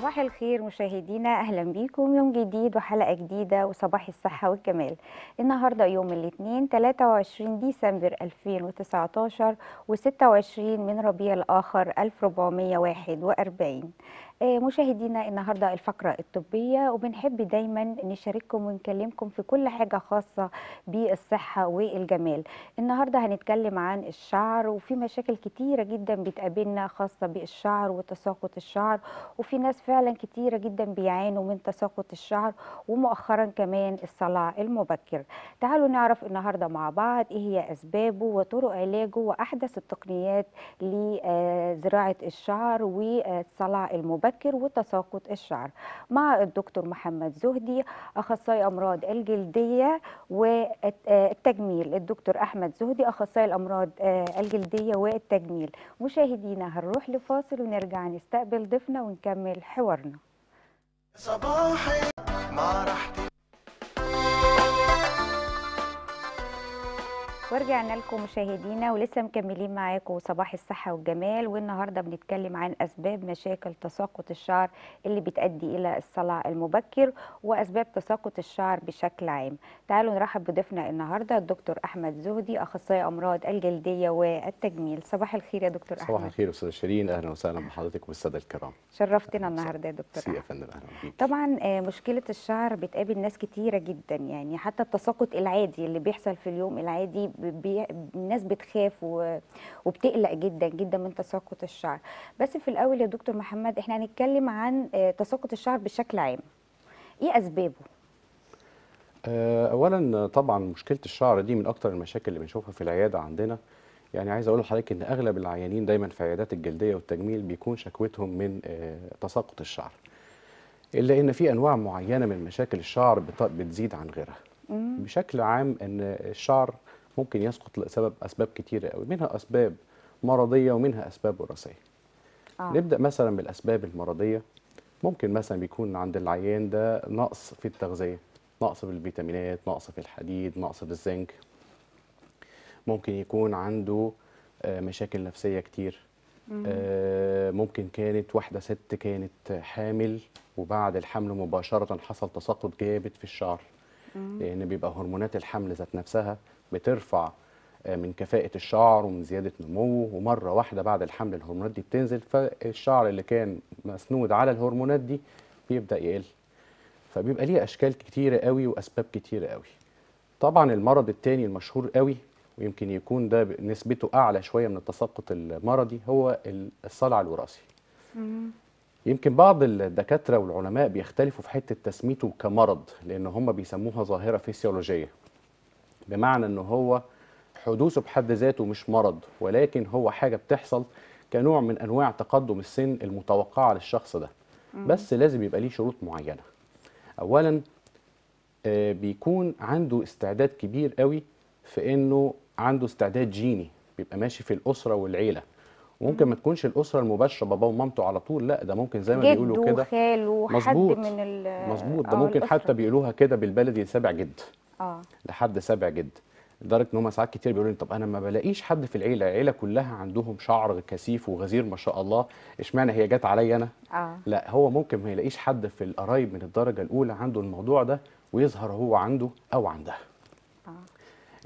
صباح الخير مشاهدينا اهلا بيكم يوم جديد وحلقه جديده وصباح الصحه والجمال النهارده يوم الاثنين 23 ديسمبر 2019 و26 من ربيع الاخر 1441 آه، مشاهدينا النهارده الفقره الطبيه وبنحب دايما نشارككم ونكلمكم في كل حاجه خاصه بالصحه والجمال النهارده هنتكلم عن الشعر وفي مشاكل كتيره جدا بتقابلنا خاصه بالشعر وتساقط الشعر وفي ناس فعلا كتيره جدا بيعانوا من تساقط الشعر ومؤخرا كمان الصلع المبكر تعالوا نعرف النهارده مع بعض ايه هي اسبابه وطرق علاجه واحدث التقنيات لزراعه الشعر والصلع المبكر المبكر وتساقط الشعر مع الدكتور محمد زهدي اخصائي امراض الجلديه والتجميل الدكتور احمد زهدي اخصائي الامراض آه، الجلديه والتجميل مشاهدينا هنروح لفاصل ونرجع نستقبل ضيفنا ونكمل حوارنا صباحي ما رحت ورجعنا لكم مشاهدينا ولسه مكملين معاكم صباح الصحة والجمال والنهاردة بنتكلم عن أسباب مشاكل تساقط الشعر اللي بتؤدي إلى الصلع المبكر وأسباب تساقط الشعر بشكل عام تعالوا نرحب بضيفنا النهاردة الدكتور أحمد زهدي أخصائي أمراض الجلدية والتجميل صباح الخير يا دكتور صباح أحمد صباح الخير أستاذة شيرين أهلا وسهلا بحضرتك والسادة الكرام شرفتنا النهاردة يا دكتور يا فندم أهلا بيك طبعا آه، مشكلة الشعر بتقابل ناس كتيرة جدا يعني حتى التساقط العادي اللي بيحصل في اليوم العادي بي... الناس بتخاف و... وبتقلق جدا جدا من تساقط الشعر بس في الاول يا دكتور محمد احنا هنتكلم عن آه، تساقط الشعر بشكل عام ايه اسبابه آه، اولا طبعا مشكله الشعر دي من اكتر المشاكل اللي بنشوفها في العياده عندنا يعني عايز اقول لحضرتك ان اغلب العيانين دايما في عيادات الجلديه والتجميل بيكون شكوتهم من آه، تساقط الشعر الا ان في انواع معينه من مشاكل الشعر بتزيد عن غيرها بشكل عام ان الشعر ممكن يسقط لسبب اسباب كتيره قوي منها اسباب مرضيه ومنها اسباب وراثيه آه. نبدا مثلا بالاسباب المرضيه ممكن مثلا بيكون عند العيان ده نقص في التغذيه نقص في الفيتامينات نقص في الحديد نقص في الزنك ممكن يكون عنده آه، مشاكل نفسيه كتير آه، ممكن كانت واحده ست كانت حامل وبعد الحمل مباشره حصل تساقط جامد في الشعر لان بيبقى هرمونات الحمل ذات نفسها بترفع آه، من كفاءة الشعر ومن زيادة نموه ومرة واحدة بعد الحمل الهرمونات دي بتنزل فالشعر اللي كان مسنود على الهرمونات دي بيبدأ يقل فبيبقى ليه أشكال كتيرة قوي وأسباب كتيرة قوي طبعا المرض التاني المشهور قوي ويمكن يكون ده نسبته أعلى شوية من التساقط المرضي هو الصلع الوراثي يمكن بعض الدكاترة والعلماء بيختلفوا في حتة تسميته كمرض لأن هم بيسموها ظاهرة فيسيولوجيه بمعنى ان هو حدوثه بحد ذاته مش مرض ولكن هو حاجة بتحصل كنوع من أنواع تقدم السن المتوقعة للشخص ده بس لازم يبقى ليه شروط معينة أولا آه، بيكون عنده استعداد كبير قوي في أنه عنده استعداد جيني بيبقى ماشي في الأسرة والعيلة وممكن ما تكونش الاسره المباشره باباه ومامته على طول لا ده ممكن زي ما بيقولوا كده مظبوط من مظبوط ده آه، ممكن الأسرة. حتى بيقولوها كده بالبلدي سابع جد اه لحد سابع جد لدرجه ان هم ساعات كتير بيقولوا لي طب انا ما بلاقيش حد في العيله العيله كلها عندهم شعر كثيف وغزير ما شاء الله اشمعنى هي جت عليا انا آه. لا هو ممكن ما يلاقيش حد في القرايب من الدرجه الاولى عنده الموضوع ده ويظهر هو عنده او عندها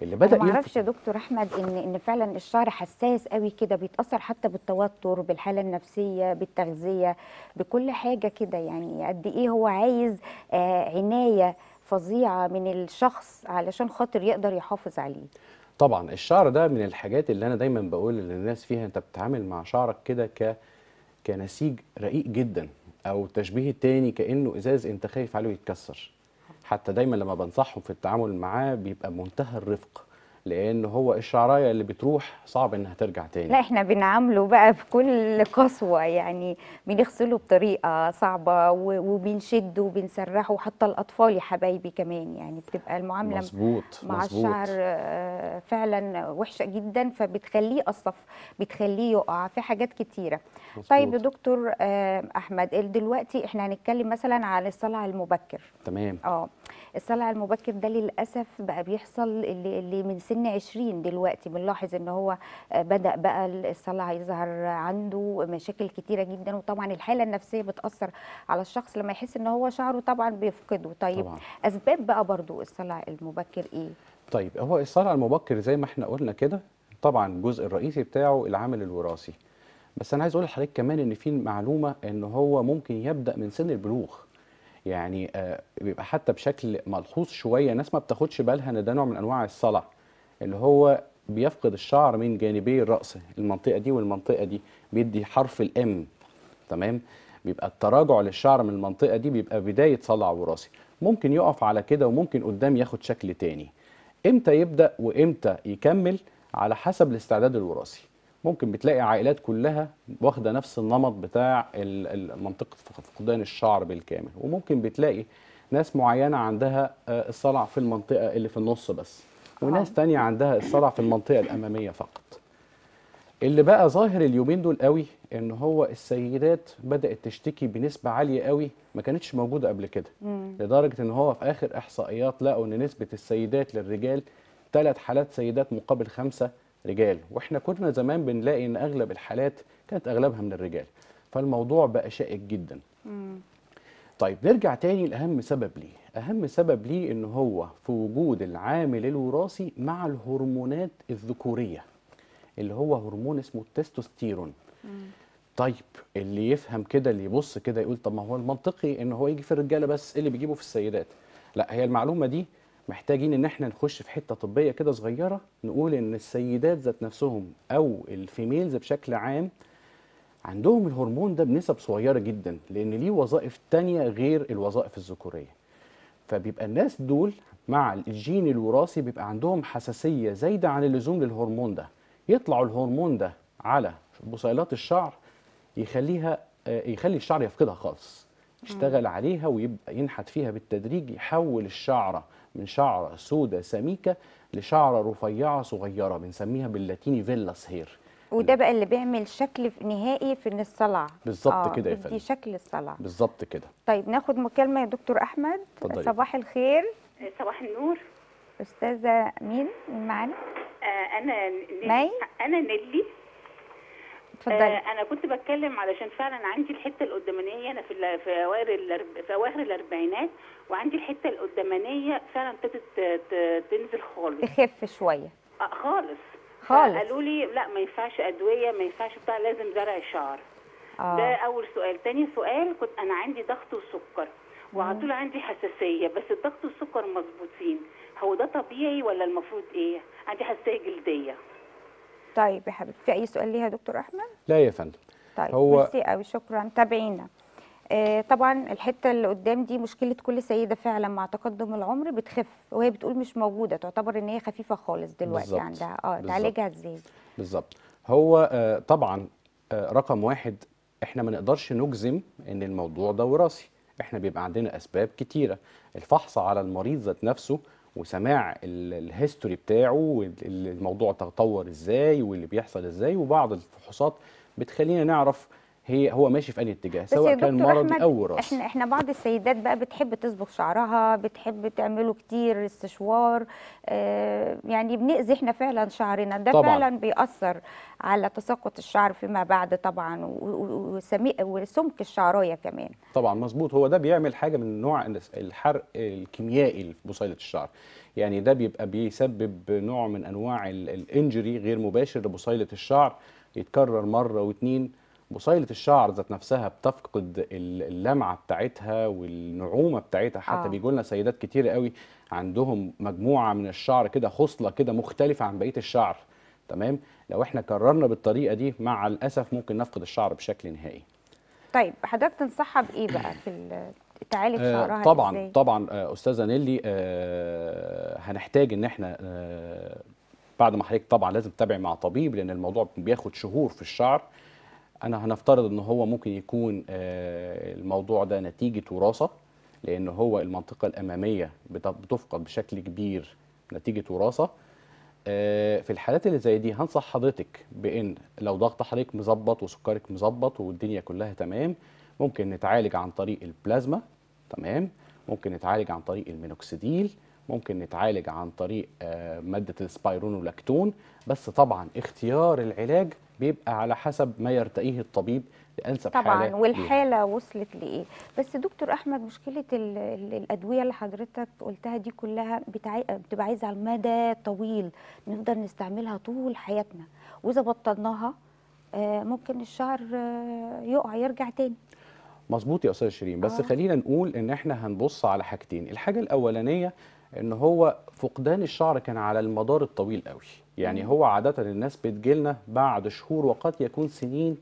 اللي بدا ما اعرفش يا دكتور احمد ان ان فعلا الشعر حساس قوي كده بيتاثر حتى بالتوتر بالحاله النفسيه بالتغذيه بكل حاجه كده يعني قد ايه هو عايز آه عنايه فظيعه من الشخص علشان خاطر يقدر يحافظ عليه طبعا الشعر ده من الحاجات اللي انا دايما بقول للناس فيها انت بتتعامل مع شعرك كده ك كنسيج رقيق جدا او تشبيه تاني كانه ازاز انت خايف عليه يتكسر حتى دايما لما بنصحهم في التعامل معاه بيبقى بمنتهى الرفق لان هو الشعرايه اللي بتروح صعب انها ترجع تاني لا احنا بنعامله بقى بكل قسوه يعني بنغسله بطريقه صعبه وبنشده وبنسرحه حتى الاطفال يا حبايبي كمان يعني بتبقى المعامله مظبوط مع مزبوط. الشعر آه، فعلا وحشه جدا فبتخليه قصف بتخليه يقع في حاجات كتيره مزبوط. طيب يا دكتور آه، احمد دلوقتي احنا هنتكلم مثلا عن الصلع المبكر تمام اه الصلع المبكر ده للاسف بقى بيحصل اللي, اللي من سن 20 دلوقتي بنلاحظ ان هو آه، بدا بقى الصلع يظهر عنده مشاكل كتيره جدا وطبعا الحاله النفسيه بتاثر على الشخص لما يحس ان هو شعره طبعا بيفقده طيب طبعا. اسباب بقى برضو الصلع المبكر ايه طيب هو الصلع المبكر زي ما احنا قلنا كده طبعا الجزء الرئيسي بتاعه العامل الوراثي بس انا عايز اقول لحضرتك كمان ان في معلومه ان هو ممكن يبدا من سن البلوغ يعني آه، بيبقى حتى بشكل ملحوظ شويه ناس ما بتاخدش بالها ان ده نوع من انواع الصلع اللي هو بيفقد الشعر من جانبي الرأس المنطقة دي والمنطقة دي بيدي حرف الام تمام بيبقى التراجع للشعر من المنطقة دي بيبقى بداية صلع وراثي ممكن يقف على كده وممكن قدام ياخد شكل تاني امتى يبدأ وامتى يكمل على حسب الاستعداد الوراثي ممكن بتلاقي عائلات كلها واخده نفس النمط بتاع منطقه فقدان الشعر بالكامل وممكن بتلاقي ناس معينه عندها آه، الصلع في المنطقه اللي في النص بس وناس تانية عندها الصلع في المنطقة الأمامية فقط اللي بقى ظاهر اليومين دول قوي ان هو السيدات بدات تشتكي بنسبه عاليه قوي ما كانتش موجوده قبل كده مم. لدرجه ان هو في اخر احصائيات لقوا ان نسبه السيدات للرجال ثلاث حالات سيدات مقابل خمسه رجال واحنا كنا زمان بنلاقي ان اغلب الحالات كانت اغلبها من الرجال فالموضوع بقى شائك جدا مم. طيب نرجع تاني لاهم سبب ليه اهم سبب ليه ان هو في وجود العامل الوراثي مع الهرمونات الذكوريه اللي هو هرمون اسمه التستوستيرون طيب اللي يفهم كده اللي يبص كده يقول طب ما هو المنطقي ان هو يجي في الرجاله بس إيه اللي بيجيبه في السيدات لا هي المعلومه دي محتاجين ان احنا نخش في حته طبيه كده صغيره نقول ان السيدات ذات نفسهم او الفيميلز بشكل عام عندهم الهرمون ده بنسب صغيره جدا لان ليه وظائف تانية غير الوظائف الذكوريه فبيبقى الناس دول مع الجين الوراثي بيبقى عندهم حساسيه زايده عن اللزوم للهرمون ده يطلع الهرمون ده على بصيلات الشعر يخليها آه، يخلي الشعر يفقدها خالص يشتغل عليها ويبقى ينحت فيها بالتدريج يحول الشعره من شعره سودة سميكه لشعره رفيعه صغيره بنسميها باللاتيني فيلا سهير وده بقى اللي بيعمل شكل نهائي في ان الصلع بالظبط آه كده يا فندم شكل الصلع بالظبط كده طيب ناخد مكالمه يا دكتور احمد فضلي. صباح الخير صباح النور استاذه مين مين معانا آه، انا نيلي مي؟ انا نيلي اتفضلي آه، انا كنت بتكلم علشان فعلا عندي الحته القدامانيه انا في في اوائل في اواخر الاربعينات وعندي الحته القدامانيه فعلا ابتدت تنزل خالص تخف شويه آه، خالص خالص قالوا لي لا ما ينفعش ادويه ما ينفعش بتاع لازم زرع شعر آه. ده اول سؤال تاني سؤال كنت انا عندي ضغط وسكر وعلى طول عندي حساسيه بس الضغط والسكر مظبوطين هو ده طبيعي ولا المفروض ايه عندي حساسيه جلديه طيب يا حبيبتي في اي سؤال ليها دكتور احمد لا يا فندم طيب هو ميرسي قوي شكرا تابعينا آه، طبعا الحته اللي قدام دي مشكله كل سيده فعلا مع تقدم العمر بتخف وهي بتقول مش موجوده تعتبر ان هي خفيفه خالص دلوقتي بالزبط. عندها اه تعالجها ازاي بالظبط هو آه، طبعا آه، رقم واحد احنا ما نقدرش نجزم ان الموضوع ده وراثي احنا بيبقى عندنا اسباب كتيره الفحص على المريض ذات نفسه وسماع الهيستوري بتاعه الموضوع تطور ازاي واللي بيحصل ازاي وبعض الفحوصات بتخلينا نعرف هي هو ماشي في اي اتجاه سواء كان مرض او وراثي احنا احنا بعض السيدات بقى بتحب تصبغ شعرها بتحب تعمله كتير استشوار آه يعني بنأذي احنا فعلا شعرنا ده طبعًا. فعلا بيأثر على تساقط الشعر فيما بعد طبعا وسمك الشعرايه كمان طبعا مظبوط هو ده بيعمل حاجه من نوع الحرق الكيميائي في بصيله الشعر يعني ده بيبقى بيسبب نوع من انواع الانجري غير مباشر لبصيله الشعر يتكرر مره واثنين بصيله الشعر ذات نفسها بتفقد اللمعه بتاعتها والنعومه بتاعتها حتى آه. بيجوا لنا سيدات كتير قوي عندهم مجموعه من الشعر كده خصله كده مختلفه عن بقيه الشعر تمام لو احنا كررنا بالطريقه دي مع الاسف ممكن نفقد الشعر بشكل نهائي طيب حضرتك تنصحها بايه بقى في تعالج آه، شعرها طبعا إزاي؟ طبعا آه، استاذه نيلي آه هنحتاج ان احنا آه بعد ما حضرتك طبعا لازم تتابعي مع طبيب لان الموضوع بياخد شهور في الشعر انا هنفترض ان هو ممكن يكون آه، الموضوع ده نتيجه وراثه لان هو المنطقه الاماميه بتفقد بشكل كبير نتيجه وراثه آه، في الحالات اللي زي دي هنصح حضرتك بان لو ضغط حضرتك مظبط وسكرك مظبط والدنيا كلها تمام ممكن نتعالج عن طريق البلازما تمام ممكن نتعالج عن طريق المينوكسيديل ممكن نتعالج عن طريق آه، ماده السبايرونولاكتون بس طبعا اختيار العلاج بيبقى على حسب ما يرتقيه الطبيب لانسب طبعا حالة والحاله ليه. وصلت لايه بس دكتور احمد مشكله الـ الـ الادويه اللي حضرتك قلتها دي كلها بتبقى عايزه على المدى طويل نفضل نستعملها طول حياتنا واذا بطلناها آه، ممكن الشعر آه، يقع يرجع تاني مظبوط يا استاذ شيرين بس آه. خلينا نقول ان احنا هنبص على حاجتين الحاجه الاولانيه ان هو فقدان الشعر كان على المدار الطويل قوي يعني هو عادة الناس بتجيلنا بعد شهور وقد يكون سنين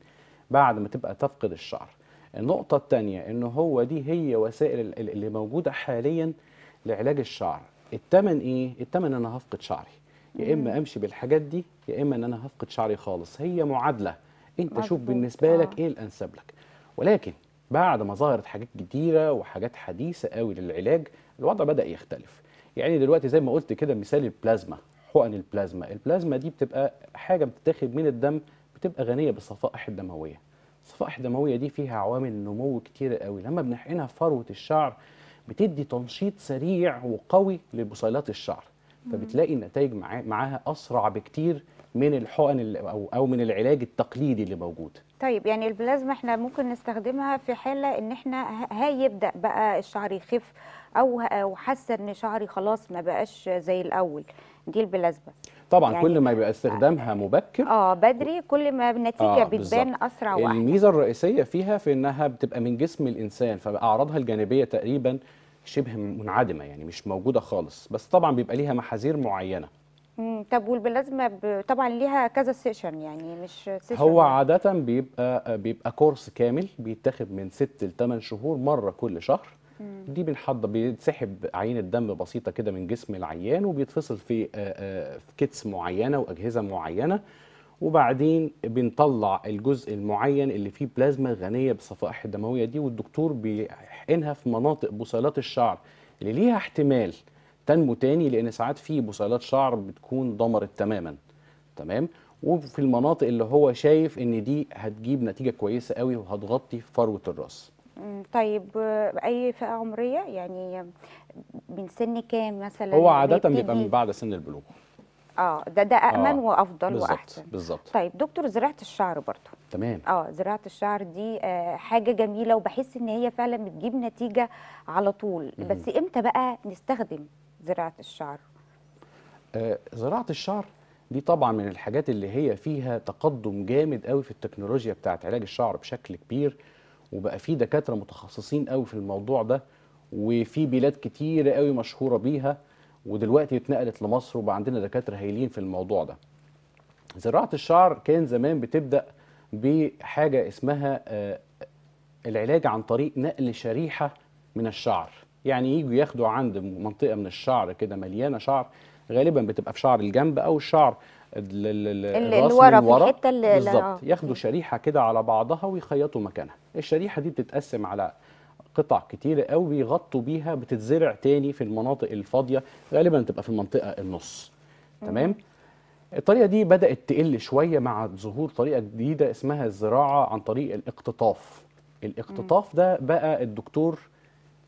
بعد ما تبقى تفقد الشعر النقطة الثانية ان هو دي هي وسائل اللي موجودة حاليا لعلاج الشعر التمن ايه؟ التمن انا هفقد شعري يا اما امشي بالحاجات دي يا اما ان انا هفقد شعري خالص هي معادلة انت شوف بالنسبة لك آه. ايه الانسب لك ولكن بعد ما ظهرت حاجات كتيرة وحاجات حديثة قوي للعلاج الوضع بدأ يختلف يعني دلوقتي زي ما قلت كده مثال البلازما حقن البلازما البلازما دي بتبقى حاجه بتتاخد من الدم بتبقى غنيه بالصفائح الدمويه الصفائح الدمويه دي فيها عوامل نمو كتيره قوي لما بنحقنها في فروه الشعر بتدي تنشيط سريع وقوي لبصيلات الشعر فبتلاقي النتائج معاها اسرع بكتير من الحقن او او من العلاج التقليدي اللي موجود طيب يعني البلازما احنا ممكن نستخدمها في حاله ان احنا هيبدا بقى الشعر يخف او وحاسه ان شعري خلاص ما بقاش زي الاول دي البلازما طبعا يعني كل ما يبقى استخدامها آه. مبكر اه بدري كل ما النتيجه آه بتبان اسرع واحد الميزه الرئيسيه فيها في انها بتبقى من جسم الانسان فاعراضها الجانبيه تقريبا شبه منعدمه يعني مش موجوده خالص بس طبعا بيبقى ليها محاذير معينه طب والبلازما طبعا ليها كذا سيشن يعني مش سيشن هو عاده بيبقى بيبقى كورس كامل بيتاخد من 6 ل 8 شهور مره كل شهر دي بنحضر بيتسحب عينه دم بسيطه كده من جسم العيان وبيتفصل في آه، آه، في كتس معينه واجهزه معينه وبعدين بنطلع الجزء المعين اللي فيه بلازما غنيه بالصفائح الدمويه دي والدكتور بيحقنها في مناطق بصيلات الشعر اللي ليها احتمال تنمو تاني لان ساعات في بصيلات شعر بتكون ضمرت تماما تمام وفي المناطق اللي هو شايف ان دي هتجيب نتيجه كويسه قوي وهتغطي فروه الراس طيب اي فئه عمريه يعني من سن كام مثلا هو عاده بيبقى من بعد سن البلوغ اه ده ده امن آه وافضل بالزبط واحسن بالظبط طيب دكتور زراعه الشعر برضو تمام اه زراعه الشعر دي آه حاجه جميله وبحس ان هي فعلا بتجيب نتيجه على طول مم. بس امتى بقى نستخدم زراعه الشعر آه زراعه الشعر دي طبعا من الحاجات اللي هي فيها تقدم جامد قوي في التكنولوجيا بتاعت علاج الشعر بشكل كبير وبقى في دكاتره متخصصين قوي في الموضوع ده وفي بلاد كتيره قوي مشهوره بيها ودلوقتي اتنقلت لمصر وبقى عندنا دكاتره هايلين في الموضوع ده زراعه الشعر كان زمان بتبدا بحاجه اسمها آه، العلاج عن طريق نقل شريحه من الشعر يعني يجوا ياخدوا عند منطقه من الشعر كده مليانه شعر غالبا بتبقى في شعر الجنب او الشعر اللي ورا في الحته اللي بالظبط آه. ياخدوا شريحه كده على بعضها ويخيطوا مكانها الشريحه دي بتتقسم على قطع كتيرة قوي بيغطوا بيها بتتزرع تاني في المناطق الفاضية غالبا تبقى في المنطقة النص تمام الطريقة دي بدأت تقل شوية مع ظهور طريقة جديدة اسمها الزراعة عن طريق الاقتطاف الاقتطاف ده بقى الدكتور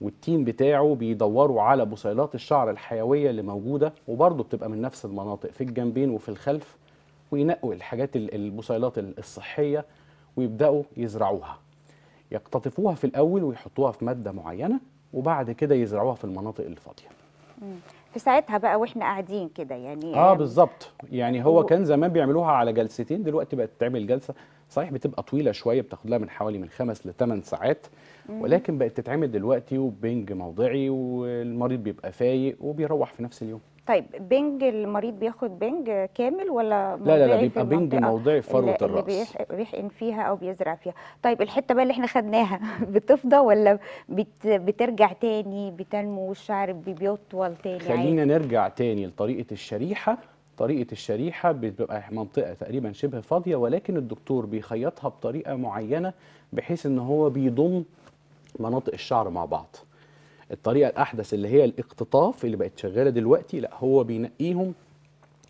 والتيم بتاعه بيدوروا على بصيلات الشعر الحيويه اللي موجوده وبرضه بتبقى من نفس المناطق في الجنبين وفي الخلف وينقوا الحاجات البصيلات الصحيه ويبداوا يزرعوها يقتطفوها في الاول ويحطوها في ماده معينه وبعد كده يزرعوها في المناطق الفاضيه في ساعتها بقى واحنا قاعدين كده يعني اه بالظبط يعني هو كان زمان بيعملوها على جلستين دلوقتي بقت تتعمل جلسه صحيح بتبقى طويله شويه بتاخد لها من حوالي من خمس لثمان ساعات ولكن بقت تتعمل دلوقتي وبنج موضعي والمريض بيبقى فايق وبيروح في نفس اليوم طيب بنج المريض بياخد بنج كامل ولا لا لا لا بيبقى بنج موضعي فروه الراس بيحقن فيها او بيزرع فيها طيب الحته بقى اللي احنا خدناها بتفضى ولا بت بترجع تاني بتنمو والشعر بيطول تاني خلينا عايز. نرجع تاني لطريقه الشريحه طريقه الشريحه بتبقى منطقه تقريبا شبه فاضيه ولكن الدكتور بيخيطها بطريقه معينه بحيث ان هو بيضم مناطق الشعر مع بعض الطريقه الاحدث اللي هي الاقتطاف اللي بقت شغاله دلوقتي لا هو بينقيهم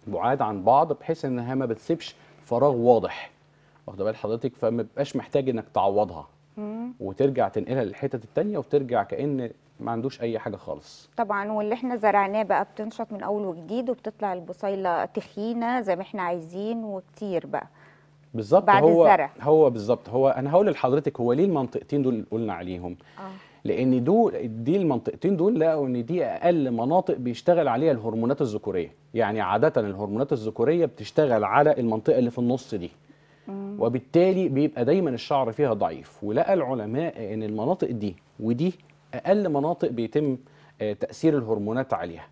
بعاد عن بعض بحيث انها ما بتسيبش فراغ واضح واخده بال حضرتك فما بيبقاش محتاج انك تعوضها وترجع تنقلها للحتت الثانيه وترجع كأن ما عندوش أي حاجة خالص طبعا واللي احنا زرعناه بقى بتنشط من أول وجديد وبتطلع البصيلة تخينة زي ما احنا عايزين وكتير بقى بالظبط هو الزرع. هو بالظبط هو انا هقول لحضرتك هو ليه المنطقتين دول اللي قلنا عليهم آه. لان دول دي المنطقتين دول لقوا ان دي اقل مناطق بيشتغل عليها الهرمونات الذكوريه يعني عاده الهرمونات الذكوريه بتشتغل على المنطقه اللي في النص دي وبالتالي بيبقى دايما الشعر فيها ضعيف ولقى العلماء ان المناطق دي ودي اقل مناطق بيتم آه، تاثير الهرمونات عليها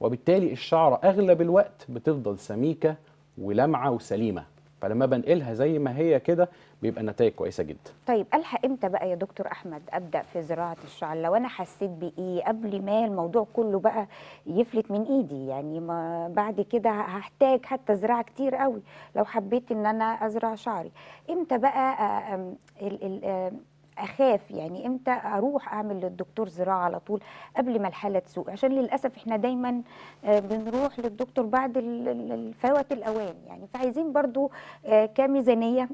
وبالتالي الشعر اغلب الوقت بتفضل سميكه ولمعه وسليمه فلما بنقلها زي ما هي كده بيبقى النتائج كويسه جدا طيب الحق امتى بقى يا دكتور احمد ابدا في زراعه الشعر لو انا حسيت بايه قبل ما الموضوع كله بقى يفلت من ايدي يعني ما بعد كده هحتاج حتى زراعه كتير قوي لو حبيت ان انا ازرع شعري امتى بقى آه، اخاف يعني امتى اروح اعمل للدكتور زراعه على طول قبل ما الحاله تسوء عشان للاسف احنا دايما آه، بنروح للدكتور بعد فوات الاوان يعني فعايزين برضو آه، كميزانيه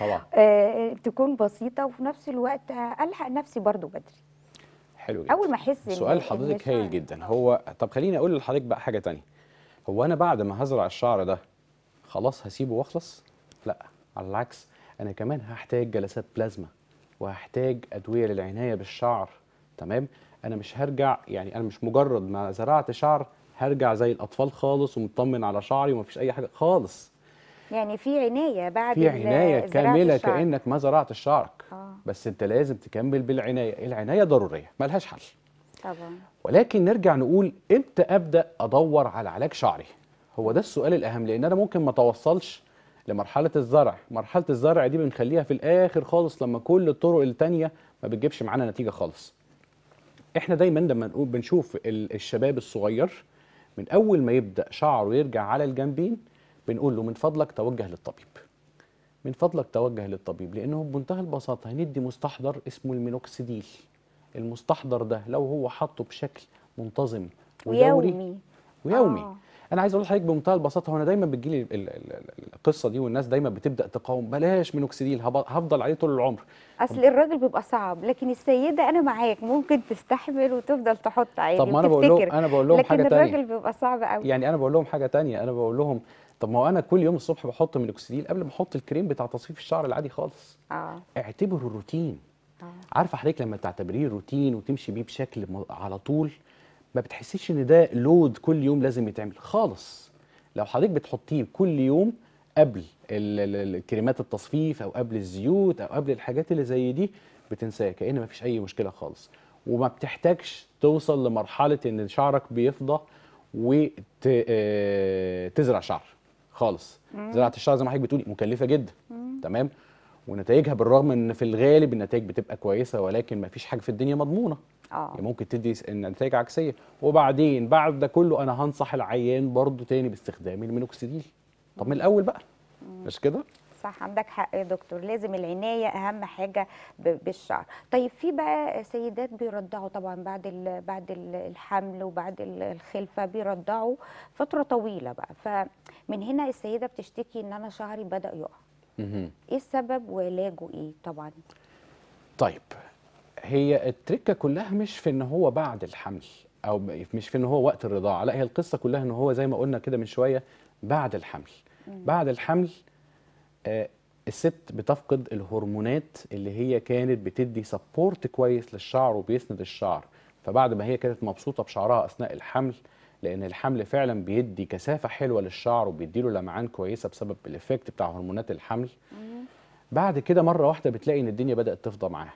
طبعا آه، تكون بسيطه وفي نفس الوقت الحق نفسي برضو بدري حلو جدا اول ما احس سؤال حضرتك هايل جدا هو طب خليني اقول لحضرتك بقى حاجه تانية هو انا بعد ما هزرع الشعر ده خلاص هسيبه واخلص لا على العكس انا كمان هحتاج جلسات بلازما وهحتاج ادويه للعنايه بالشعر تمام انا مش هرجع يعني انا مش مجرد ما زرعت شعر هرجع زي الاطفال خالص ومطمن على شعري ومفيش اي حاجه خالص يعني في عنايه بعد في عنايه كامله الشعر. كانك ما زرعت شعرك آه. بس انت لازم تكمل بالعنايه العنايه ضروريه ملهاش حل طبعا ولكن نرجع نقول امتى ابدا ادور على علاج شعري هو ده السؤال الاهم لان انا ممكن ما توصلش لمرحله الزرع مرحله الزرع دي بنخليها في الاخر خالص لما كل الطرق التانية ما بتجيبش معانا نتيجه خالص احنا دايما لما نقول بنشوف الشباب الصغير من اول ما يبدا شعره يرجع على الجنبين بنقول له من فضلك توجه للطبيب من فضلك توجه للطبيب لانه بمنتهى البساطه هندي مستحضر اسمه المينوكسيديل المستحضر ده لو هو حطه بشكل منتظم ودوري ويومي ويومي آه. انا عايز اقول لحضرتك بمنتهى البساطه انا دايما بتجيلي القصه دي والناس دايما بتبدا تقاوم بلاش من هفضل عليه طول العمر اصل الراجل بيبقى صعب لكن السيده انا معاك ممكن تستحمل وتفضل تحط عادي طب ما انا بقول لهم انا بقول لهم حاجه ثانيه لكن الراجل بيبقى صعب قوي يعني انا بقول لهم حاجه ثانيه انا بقول لهم طب ما هو انا كل يوم الصبح بحط من قبل ما احط الكريم بتاع تصفيف الشعر العادي خالص اه اعتبره روتين آه. عارفه حضرتك لما تعتبريه روتين وتمشي بيه بشكل على طول ما بتحسيش ان ده لود كل يوم لازم يتعمل خالص لو حضرتك بتحطيه كل يوم قبل الكريمات التصفيف او قبل الزيوت او قبل الحاجات اللي زي دي بتنساه كأن ما فيش اي مشكله خالص وما بتحتاجش توصل لمرحله ان شعرك بيفضى وتزرع آه، شعر خالص زراعه الشعر زي ما حضرتك بتقولي مكلفه جدا تمام ونتائجها بالرغم ان في الغالب النتائج بتبقى كويسه ولكن ما فيش حاجه في الدنيا مضمونه آه. يعني ممكن تدي نتائج عكسيه وبعدين بعد ده كله انا هنصح العيان برضو تاني باستخدام المينوكسيديل طب من الاول بقى مش كده صح عندك حق يا دكتور لازم العنايه اهم حاجه بالشعر طيب في بقى سيدات بيرضعوا طبعا بعد بعد الحمل وبعد الخلفه بيرضعوا فتره طويله بقى فمن هنا السيده بتشتكي ان انا شعري بدا يقع ايه السبب وعلاجه ايه طبعا طيب هي التركه كلها مش في ان هو بعد الحمل او مش في ان هو وقت الرضاعه لا هي القصه كلها ان هو زي ما قلنا كده من شويه بعد الحمل بعد الحمل آه الست بتفقد الهرمونات اللي هي كانت بتدي سبورت كويس للشعر وبيسند الشعر فبعد ما هي كانت مبسوطه بشعرها اثناء الحمل لان الحمل فعلا بيدي كثافه حلوه للشعر وبيديله لمعان كويسه بسبب الافكت بتاع هرمونات الحمل بعد كده مره واحده بتلاقي ان الدنيا بدات تفضى معاها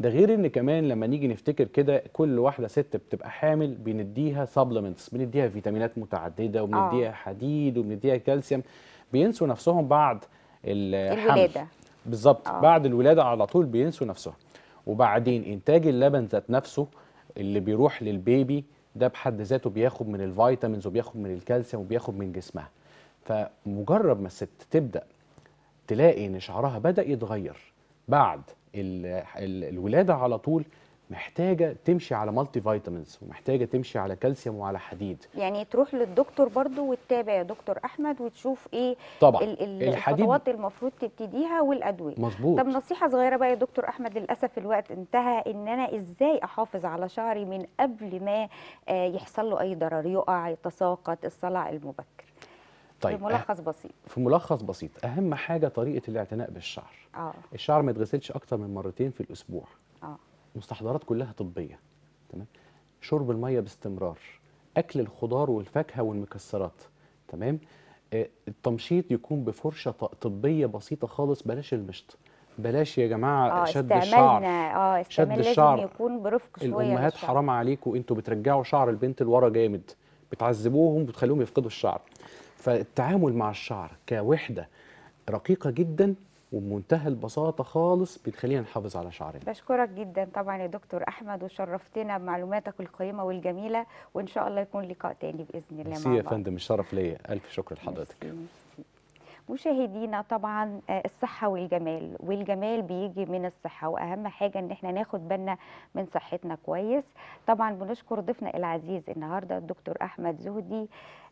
ده غير ان كمان لما نيجي نفتكر كده كل واحده ست بتبقى حامل بنديها سبلمنتس بنديها فيتامينات متعدده وبنديها آه. حديد وبنديها كالسيوم بينسوا نفسهم بعد الحمل الولاده بالظبط آه. بعد الولاده على طول بينسوا نفسهم وبعدين انتاج اللبن ذات نفسه اللي بيروح للبيبي ده بحد ذاته بياخد من الفيتامينز وبياخد من الكالسيوم وبياخد من جسمها فمجرد ما الست تبدا تلاقي ان شعرها بدا يتغير بعد الولاده على طول محتاجه تمشي على مالتي فيتامينز ومحتاجه تمشي على كالسيوم وعلى حديد يعني تروح للدكتور برضو وتتابع يا دكتور احمد وتشوف ايه طبعا ال ال الحديد الخطوات المفروض تبتديها والادويه مظبوط طب نصيحه صغيره بقى يا دكتور احمد للاسف الوقت انتهى ان انا ازاي احافظ على شعري من قبل ما آه، يحصل له اي ضرر يقع يتساقط الصلع المبكر طيب أه، ملخص بسيط في ملخص بسيط اهم حاجه طريقه الاعتناء بالشعر آه. الشعر ما يتغسلش اكتر من مرتين في الاسبوع آه. مستحضرات كلها طبيه تمام شرب الميه باستمرار اكل الخضار والفاكهه والمكسرات تمام آه التمشيط يكون بفرشه طبيه بسيطه خالص بلاش المشط بلاش يا جماعه آه شد الشعر اه شد لازم الشعر يكون برفق شويه الامهات حرام عليكم انتوا بترجعوا شعر البنت لورا جامد بتعذبوهم وبتخليهم يفقدوا الشعر فالتعامل مع الشعر كوحده رقيقه جدا وبمنتهى البساطه خالص بتخلينا نحافظ على شعرنا بشكرك جدا طبعا يا دكتور احمد وشرفتنا بمعلوماتك القيمه والجميله وان شاء الله يكون لقاء تاني باذن الله ميرسي يا فندم الشرف ليا الف شكر لحضرتك مشاهدينا طبعا آه، الصحة والجمال والجمال بيجي من الصحة وأهم حاجة إن احنا ناخد بالنا من صحتنا كويس طبعا بنشكر ضيفنا العزيز النهاردة الدكتور أحمد زهدي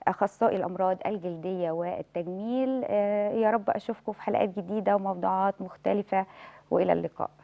اخصائي الامراض الجلديه والتجميل آه، يا رب اشوفكم في حلقات جديده وموضوعات مختلفه والى اللقاء